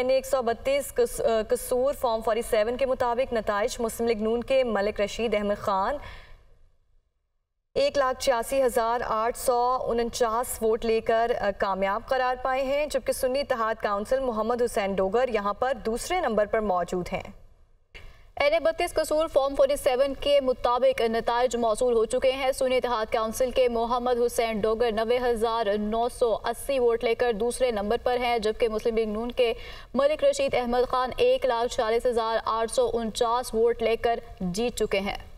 N A एक सौ बत्तीस कसूर फॉर्म फोर्टी सेवन के मुताबिक नतज मुस्लिम लीग नून के मलिक रशीद अहमद खान एक लाख छियासी हज़ार आठ सौ उनचास वोट लेकर कामयाब करार पाए हैं जबकि सुन्नी तहाद काउंसिल मोहम्मद हुसैन डोगर यहाँ पर दूसरे नंबर पर मौजूद हैं एन ए बत्तीस कसूर फॉर्म सेवन के मुताबिक नतज मौसू हो चुके हैं सुनी इतिहाद काउंसिल के मोहम्मद हुसैन डोगर नबे हज़ार नौ सौ अस्सी वोट लेकर दूसरे नंबर पर हैं जबकि मुस्लिम लीग नून के मलिक रशीद अहमद खान एक लाख चालीस हज़ार आठ सौ उनचास वोट लेकर जीत चुके हैं